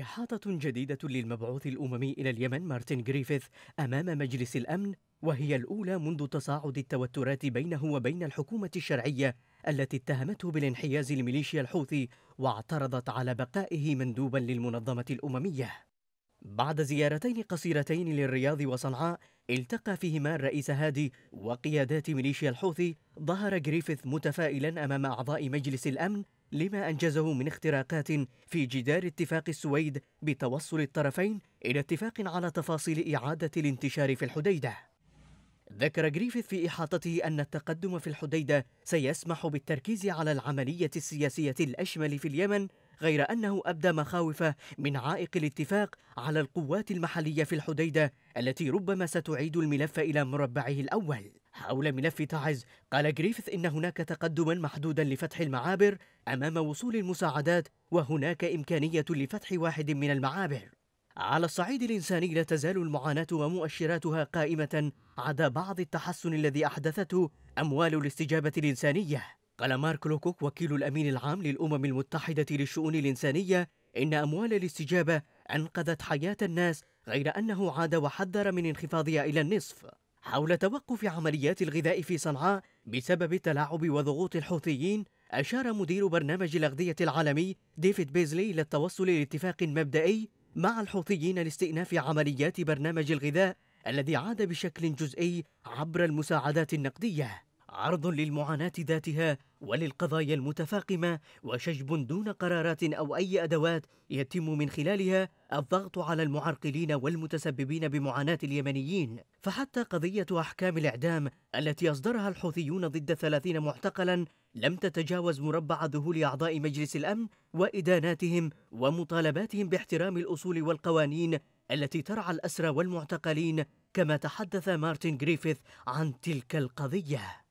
إحاطة جديدة للمبعوث الأممي إلى اليمن مارتن جريفيث أمام مجلس الأمن وهي الأولى منذ تصاعد التوترات بينه وبين الحكومة الشرعية التي اتهمته بالانحياز لميليشيا الحوثي واعترضت على بقائه مندوبا للمنظمة الأممية بعد زيارتين قصيرتين للرياض وصنعاء التقى فيهما الرئيس هادي وقيادات ميليشيا الحوثي ظهر جريفيث متفائلا أمام أعضاء مجلس الأمن لما أنجزه من اختراقات في جدار اتفاق السويد بتوصل الطرفين إلى اتفاق على تفاصيل إعادة الانتشار في الحديدة ذكر جريفيث في إحاطته أن التقدم في الحديدة سيسمح بالتركيز على العملية السياسية الأشمل في اليمن غير أنه أبدى مخاوفه من عائق الاتفاق على القوات المحلية في الحديدة التي ربما ستعيد الملف إلى مربعه الأول حول ملف تعز قال جريفيث إن هناك تقدما محدودا لفتح المعابر أمام وصول المساعدات وهناك إمكانية لفتح واحد من المعابر على الصعيد الإنساني لا تزال المعاناة ومؤشراتها قائمة عدا بعض التحسن الذي أحدثته أموال الاستجابة الإنسانية قال مارك لوكوك وكيل الأمين العام للأمم المتحدة للشؤون الإنسانية إن أموال الاستجابة أنقذت حياة الناس غير أنه عاد وحذر من انخفاضها إلى النصف حول توقف عمليات الغذاء في صنعاء بسبب التلاعب وضغوط الحوثيين أشار مدير برنامج الأغذية العالمي ديفيد بيزلي إلى التوصل لاتفاق مبدئي مع الحوثيين لاستئناف عمليات برنامج الغذاء الذي عاد بشكل جزئي عبر المساعدات النقديه عرض للمعاناة ذاتها وللقضايا المتفاقمة وشجب دون قرارات أو أي أدوات يتم من خلالها الضغط على المعرقلين والمتسببين بمعاناة اليمنيين فحتى قضية أحكام الإعدام التي أصدرها الحوثيون ضد ثلاثين معتقلا لم تتجاوز مربع ذهول أعضاء مجلس الأمن وإداناتهم ومطالباتهم باحترام الأصول والقوانين التي ترعى الأسرى والمعتقلين كما تحدث مارتن جريفيث عن تلك القضيه